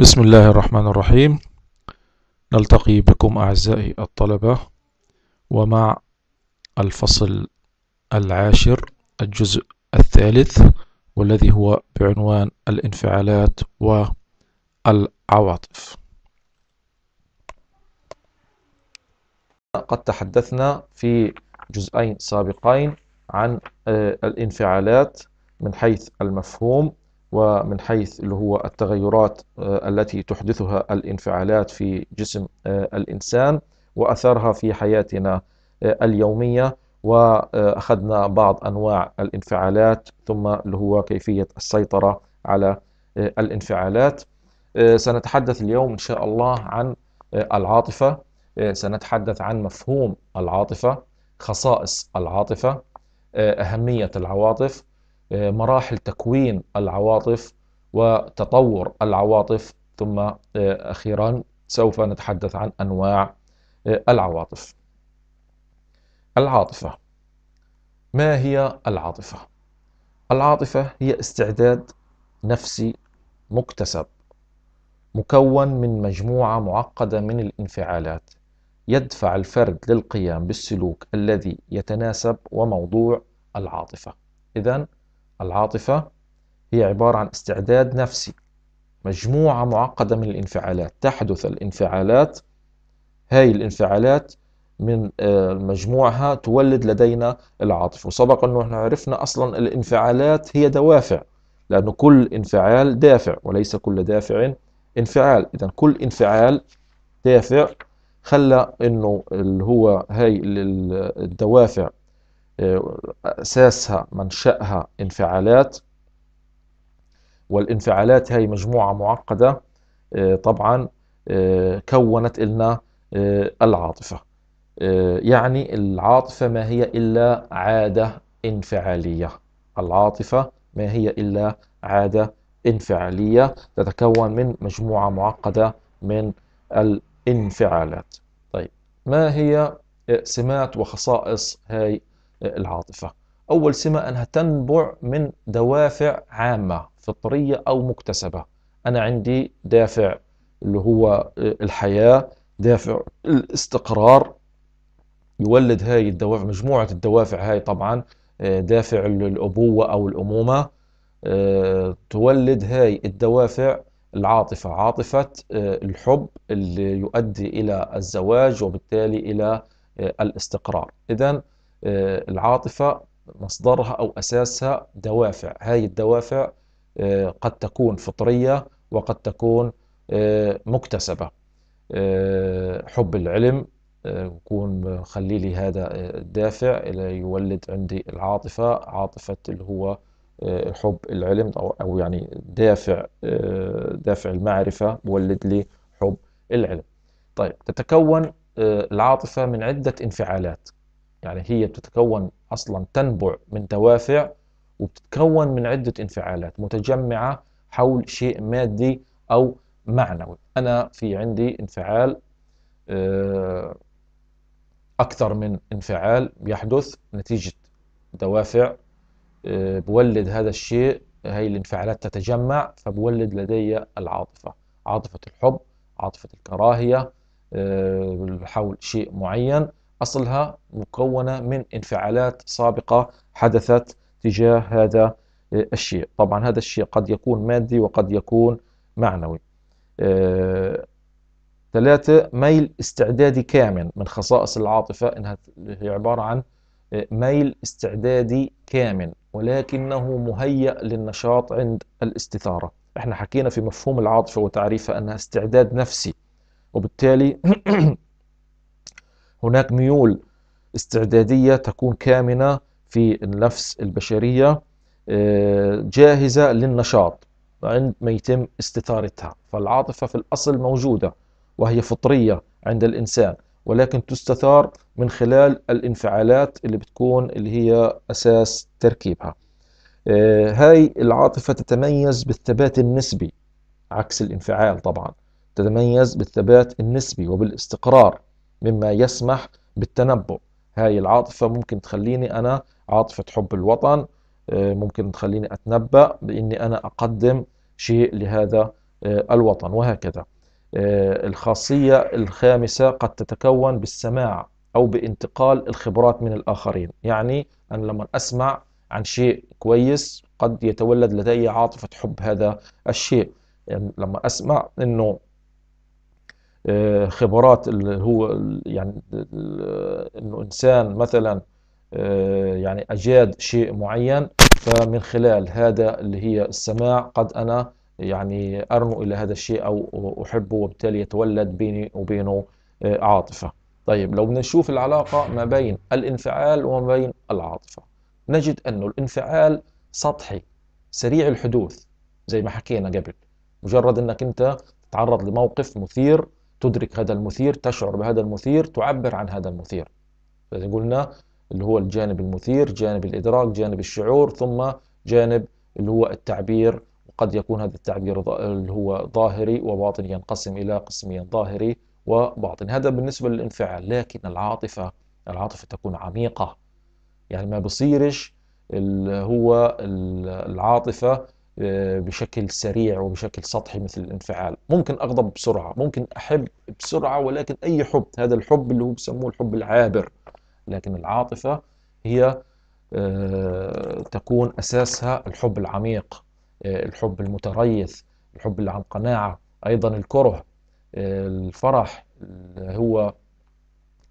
بسم الله الرحمن الرحيم نلتقي بكم أعزائي الطلبة ومع الفصل العاشر الجزء الثالث والذي هو بعنوان الانفعالات والعواطف قد تحدثنا في جزئين سابقين عن آه، الانفعالات من حيث المفهوم ومن حيث اللي هو التغيرات آه، التي تحدثها الانفعالات في جسم آه، الإنسان وأثرها في حياتنا آه، اليومية وأخذنا بعض أنواع الانفعالات ثم اللي هو كيفية السيطرة على الانفعالات سنتحدث اليوم إن شاء الله عن العاطفة سنتحدث عن مفهوم العاطفة خصائص العاطفة أهمية العواطف مراحل تكوين العواطف وتطور العواطف ثم آه، أخيرا سوف نتحدث عن أنواع آه، العواطف العاطفة ما هي العاطفة؟ العاطفة هي استعداد نفسي مكتسب مكون من مجموعة معقدة من الانفعالات يدفع الفرد للقيام بالسلوك الذي يتناسب وموضوع العاطفة إذا العاطفة هي عبارة عن استعداد نفسي مجموعة معقدة من الانفعالات تحدث الانفعالات هاي الانفعالات من آه، مجموعها تولد لدينا العاطفة وسبق أنه احنا عرفنا أصلا الانفعالات هي دوافع لأنه كل انفعال دافع وليس كل دافع انفعال إذا كل انفعال دافع خلى أنه اللي هو هاي الدوافع أساسها منشأها انفعالات والانفعالات هي مجموعة معقدة آه، طبعا آه، كونت لنا آه، العاطفة يعني العاطفة ما هي إلا عادة انفعالية العاطفة ما هي إلا عادة انفعالية تتكون من مجموعة معقدة من الانفعالات طيب ما هي سمات وخصائص هاي العاطفة أول سمة أنها تنبع من دوافع عامة فطرية أو مكتسبة أنا عندي دافع اللي هو آه، الحياة دافع الاستقرار يولد هاي الدوافع مجموعة الدوافع هاي طبعا آه، دافع الأبوة أو الأمومة آه، تولد هاي الدوافع العاطفة عاطفة الحب اللي يؤدي إلى الزواج وبالتالي إلى الاستقرار إذا آه، العاطفة مصدرها أو أساسها دوافع هاي الدوافع آه، قد تكون فطرية وقد تكون آه، مكتسبة حب العلم يكون خلي لي هذا الدافع يولد عندي العاطفة عاطفة اللي هو حب العلم أو يعني دافع دافع المعرفة يولد لي حب العلم طيب تتكون العاطفة من عدة انفعالات يعني هي بتتكون أصلا تنبع من دوافع وبتتكون من عدة انفعالات متجمعة حول شيء مادي أو معنوي أنا في عندي انفعال آه، أكثر من انفعال بيحدث نتيجة دوافع آه، بولد هذا الشيء هاي الانفعالات تتجمع فبولد لدي العاطفة عاطفة الحب عاطفة الكراهية آه، حول شيء معين أصلها مكونة من انفعالات سابقة حدثت تجاه هذا آه، الشيء طبعا هذا الشيء قد يكون مادي وقد يكون معنوي آه، ثلاثة ميل استعدادي كامل من خصائص العاطفة إنها هي عبارة عن آه، ميل استعدادي كامل ولكنه مهيأ للنشاط عند الاستثارة احنا حكينا في مفهوم العاطفة وتعريفها أنها استعداد نفسي وبالتالي هناك ميول استعدادية تكون كامنة في النفس البشرية آه، جاهزة للنشاط عندما يتم استثارتها فالعاطفة في الأصل موجودة وهي فطرية عند الإنسان ولكن تستثار من خلال الانفعالات اللي بتكون اللي هي أساس تركيبها آه، هاي العاطفة تتميز بالثبات النسبي عكس الانفعال طبعا تتميز بالثبات النسبي وبالاستقرار مما يسمح بالتنبؤ هاي العاطفة ممكن تخليني أنا عاطفة حب الوطن آه، ممكن تخليني أتنبأ بإني أنا أقدم شيء لهذا آه، الوطن وهكذا آه، الخاصية الخامسة قد تتكون بالسماع أو بانتقال الخبرات من الآخرين يعني أنا لما أسمع عن شيء كويس قد يتولد لدي عاطفة حب هذا الشيء يعني لما أسمع أنه آه، خبرات اللي هو يعني انه انسان مثلا آه، يعني اجاد شيء معين فمن خلال هذا اللي هي السماع قد انا يعني ارنو الى هذا الشيء او احبه وبالتالي يتولد بيني وبينه آه، عاطفه. طيب لو بدنا نشوف العلاقه ما بين الانفعال وما بين العاطفه. نجد انه الانفعال سطحي سريع الحدوث زي ما حكينا قبل مجرد انك انت تتعرض لموقف مثير تدرك هذا المثير تشعر بهذا المثير تعبر عن هذا المثير زي قلنا اللي هو الجانب المثير جانب الإدراك جانب الشعور ثم جانب اللي هو التعبير وقد يكون هذا التعبير اللي هو ظاهري وباطني ينقسم إلى قسمين ظاهري وباطني هذا بالنسبة للانفعال لكن العاطفة العاطفة تكون عميقة يعني ما بصيرش هو العاطفة آه، بشكل سريع وبشكل سطحي مثل الانفعال ممكن أغضب بسرعة ممكن أحب بسرعة ولكن أي حب هذا الحب اللي هو بسموه الحب العابر لكن العاطفة هي آه، تكون أساسها الحب العميق آه، الحب المتريث الحب اللي عن قناعة أيضا الكره الفرح هو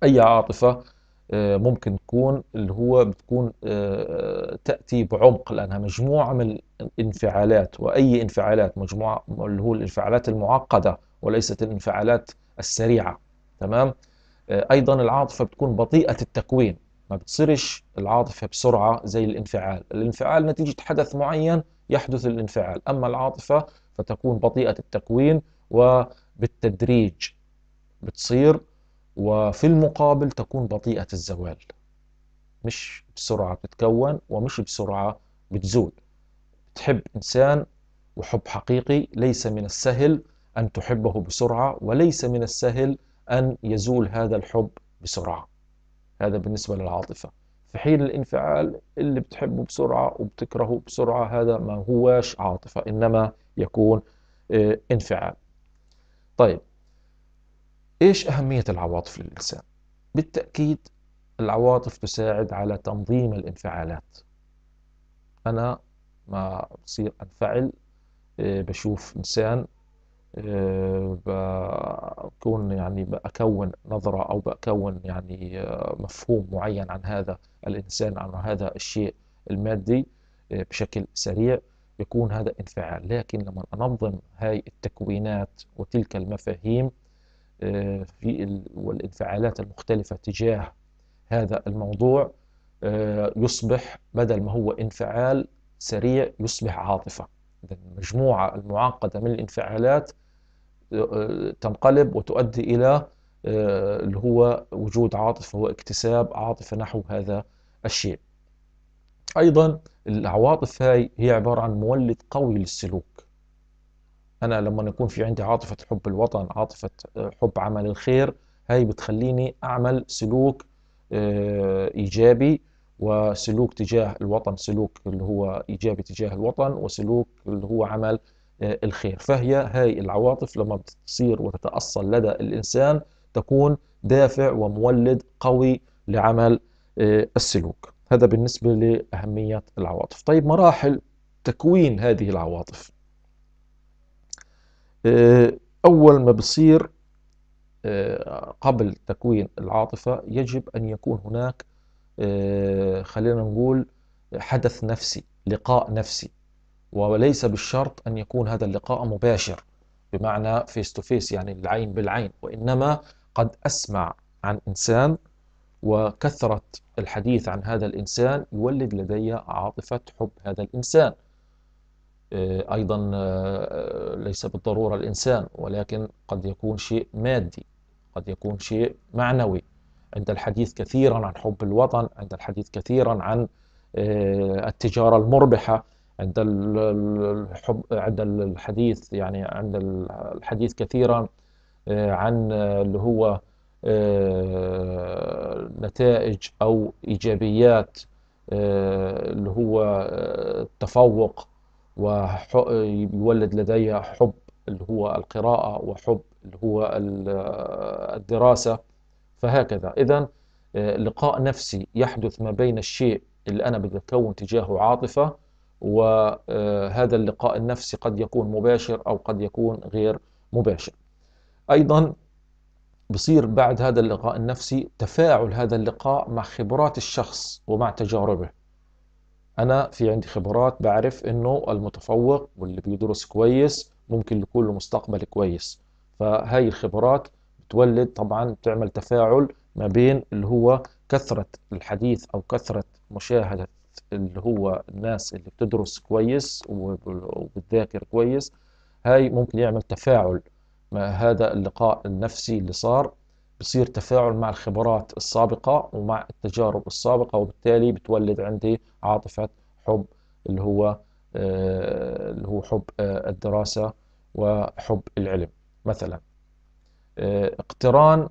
أي عاطفة آه، ممكن تكون اللي هو بتكون آه، آه، تأتي بعمق لأنها مجموعة من الانفعالات وأي انفعالات مجموعة اللي هو الانفعالات المعقدة وليست الانفعالات السريعة تمام أيضا العاطفة بتكون بطيئة التكوين ما بتصيرش العاطفة بسرعة زي الانفعال الانفعال نتيجة حدث معين يحدث الانفعال أما العاطفة فتكون بطيئة التكوين وبالتدريج بتصير وفي المقابل تكون بطيئة الزوال مش بسرعة بتتكون ومش بسرعة بتزول تحب إنسان وحب حقيقي ليس من السهل أن تحبه بسرعة وليس من السهل أن يزول هذا الحب بسرعة هذا بالنسبة للعاطفة في حين الانفعال اللي بتحبه بسرعة وبتكرهه بسرعة هذا ما هواش عاطفة إنما يكون آه، انفعال طيب إيش أهمية العواطف للإنسان؟ بالتأكيد العواطف تساعد على تنظيم الانفعالات أنا ما بصير أنفعل آه، بشوف إنسان آه، بكون يعني بكون نظرة أو بكون يعني آه، مفهوم معين عن هذا الإنسان عن هذا الشيء المادي بشكل سريع يكون هذا انفعال لكن لما أنظم هاي التكوينات وتلك المفاهيم آه، في والانفعالات المختلفة تجاه هذا الموضوع آه، يصبح بدل ما هو انفعال سريع يصبح عاطفة المجموعة المعقدة من الانفعالات آه، تنقلب وتؤدي إلى اللي هو وجود عاطفة واكتساب عاطفة نحو هذا الشيء أيضا العواطف هاي هي عبارة عن مولد قوي للسلوك أنا لما يكون في عندي عاطفة حب الوطن عاطفة آه، حب عمل الخير هاي بتخليني أعمل سلوك آه، إيجابي وسلوك تجاه الوطن سلوك اللي هو إيجابي تجاه الوطن وسلوك اللي هو عمل آه، الخير فهي هاي العواطف لما بتصير وتتأصل لدى الإنسان تكون دافع ومولد قوي لعمل السلوك هذا بالنسبة لأهمية العواطف طيب مراحل تكوين هذه العواطف آه، أول ما بصير آه، قبل تكوين العاطفة يجب أن يكون هناك آه، خلينا نقول حدث نفسي لقاء نفسي وليس بالشرط أن يكون هذا اللقاء مباشر بمعنى فيس تو فيس يعني العين بالعين وإنما قد أسمع عن إنسان وكثرة الحديث عن هذا الإنسان يولد لدي عاطفة حب هذا الإنسان آه، أيضا آه، آه، ليس بالضرورة الإنسان ولكن قد يكون شيء مادي قد يكون شيء معنوي عند الحديث كثيرا عن حب الوطن عند الحديث كثيرا عن التجارة المربحة عند الحب عند الحديث يعني عند الحديث كثيرا عن اللي هو نتائج أو إيجابيات اللي هو التفوق ويولد لديها حب اللي هو القراءة وحب اللي هو الدراسة فهكذا إذا آه، لقاء نفسي يحدث ما بين الشيء اللي أنا بدي أكون تجاهه عاطفة وهذا آه، اللقاء النفسي قد يكون مباشر أو قد يكون غير مباشر أيضا بصير بعد هذا اللقاء النفسي تفاعل هذا اللقاء مع خبرات الشخص ومع تجاربه انا في عندي خبرات بعرف انه المتفوق واللي بيدرس كويس ممكن يكون له مستقبل كويس فهاي الخبرات بتولد طبعا بتعمل تفاعل ما بين اللي هو كثرة الحديث أو كثرة مشاهدة اللي هو الناس اللي بتدرس كويس وبتذاكر كويس هاي ممكن يعمل تفاعل مع هذا اللقاء النفسي اللي صار بصير تفاعل مع الخبرات السابقة ومع التجارب السابقة وبالتالي بتولد عندي عاطفة حب اللي هو آه، اللي هو حب آه، الدراسة وحب العلم مثلا آه، اقتران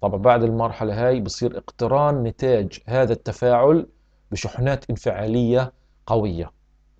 طبعا بعد المرحلة هاي بصير اقتران نتاج هذا التفاعل بشحنات انفعالية قوية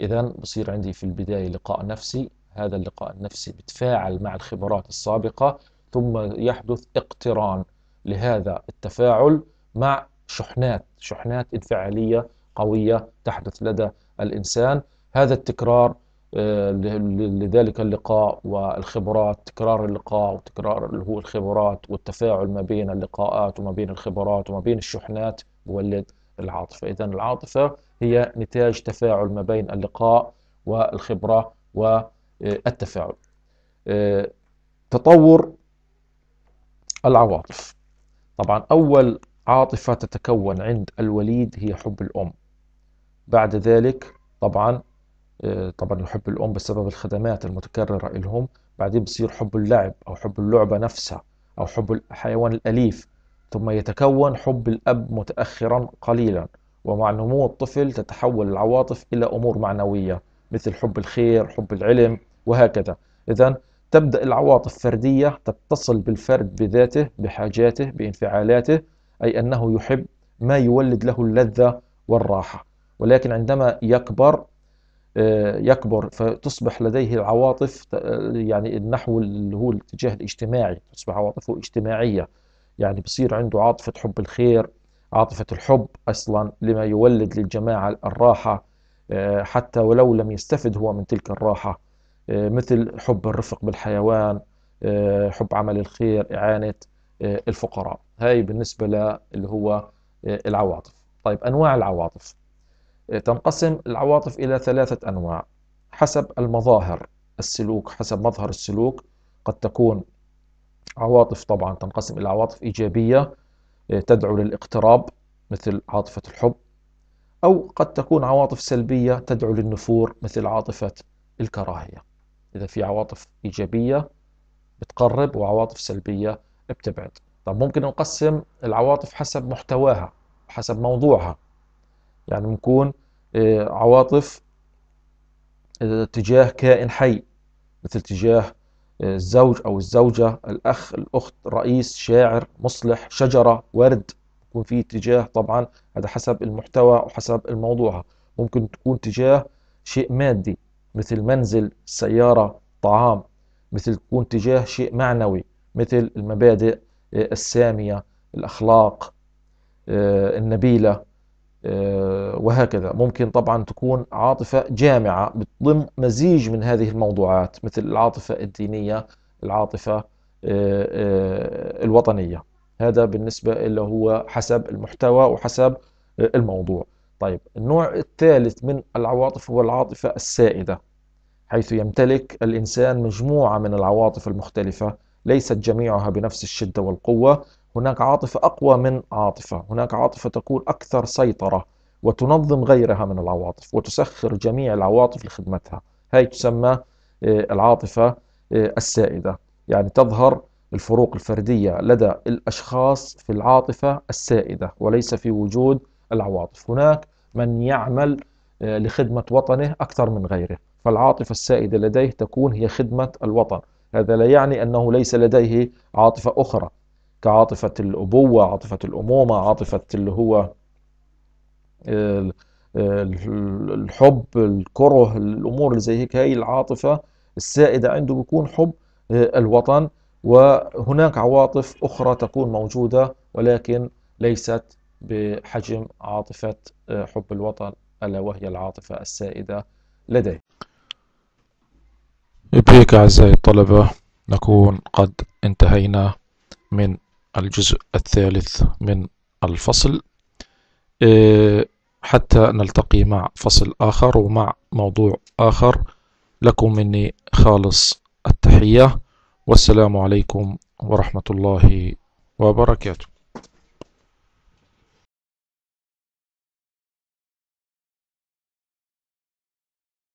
إذا بصير عندي في البداية لقاء نفسي هذا اللقاء النفسي بتفاعل مع الخبرات السابقة ثم يحدث اقتران لهذا التفاعل مع شحنات شحنات انفعالية قوية تحدث لدى الإنسان هذا التكرار آه، لذلك اللقاء والخبرات تكرار اللقاء وتكرار اللي هو الخبرات والتفاعل ما بين اللقاءات وما بين الخبرات وما بين الشحنات يولد العاطفة إذا العاطفة هي نتاج تفاعل ما بين اللقاء والخبرة والتفاعل آه، تطور العواطف طبعا أول عاطفة تتكون عند الوليد هي حب الأم بعد ذلك طبعا آه، طبعا يحب الأم بسبب الخدمات المتكررة لهم بعدين بصير حب اللعب أو حب اللعبة نفسها أو حب الحيوان الأليف ثم يتكون حب الأب متأخرا قليلا ومع نمو الطفل تتحول العواطف إلى أمور معنوية مثل حب الخير حب العلم وهكذا إذا تبدأ العواطف فردية تتصل بالفرد بذاته بحاجاته بانفعالاته أي أنه يحب ما يولد له اللذة والراحة ولكن عندما يكبر آه، يكبر فتصبح لديه العواطف يعني النحو اللي هو الاتجاه الاجتماعي تصبح عواطفه اجتماعية يعني بصير عنده عاطفة حب الخير عاطفة الحب أصلا لما يولد للجماعة الراحة آه، حتى ولو لم يستفد هو من تلك الراحة آه، مثل حب الرفق بالحيوان آه، حب عمل الخير إعانة آه، الفقراء هاي بالنسبة اللي هو العواطف طيب أنواع العواطف تنقسم العواطف إلى ثلاثة أنواع حسب المظاهر السلوك حسب مظهر السلوك قد تكون عواطف طبعا تنقسم إلى عواطف إيجابية تدعو للاقتراب مثل عاطفة الحب أو قد تكون عواطف سلبية تدعو للنفور مثل عاطفة الكراهية إذا في عواطف إيجابية بتقرب وعواطف سلبية بتبعد طب ممكن نقسم العواطف حسب محتواها حسب موضوعها يعني ممكن آه، عواطف آه، تجاه كائن حي مثل تجاه آه، الزوج أو الزوجة الأخ الأخت رئيس شاعر مصلح شجرة ورد يكون في اتجاه طبعا هذا حسب المحتوى وحسب الموضوع ممكن تكون تجاه شيء مادي مثل منزل سيارة طعام مثل تكون تجاه شيء معنوي مثل المبادئ آه، السامية الأخلاق آه، النبيلة آه، وهكذا ممكن طبعا تكون عاطفة جامعة بتضم مزيج من هذه الموضوعات مثل العاطفة الدينية العاطفة الوطنية هذا بالنسبة اللي هو حسب المحتوى وحسب الموضوع طيب النوع الثالث من العواطف هو العاطفة السائدة حيث يمتلك الإنسان مجموعة من العواطف المختلفة ليست جميعها بنفس الشدة والقوة هناك عاطفة أقوى من عاطفة هناك عاطفة تكون أكثر سيطرة وتنظم غيرها من العواطف وتسخر جميع العواطف لخدمتها هاي تسمى آه، العاطفة آه، السائدة يعني تظهر الفروق الفردية لدى الأشخاص في العاطفة السائدة وليس في وجود العواطف هناك من يعمل آه، لخدمة وطنه أكثر من غيره فالعاطفة السائدة لديه تكون هي خدمة الوطن هذا لا يعني أنه ليس لديه عاطفة أخرى كعاطفة الأبوة عاطفة الأمومة عاطفة اللي هو الحب الكره الأمور اللي زي هيك هاي العاطفة السائدة عنده بيكون حب آه، الوطن وهناك عواطف أخرى تكون موجودة ولكن ليست بحجم عاطفة آه، حب الوطن ألا وهي العاطفة السائدة لديه بهيك أعزائي الطلبة نكون قد انتهينا من الجزء الثالث من الفصل إيه، حتى نلتقي مع فصل آخر ومع موضوع آخر لكم مني خالص التحية والسلام عليكم ورحمة الله وبركاته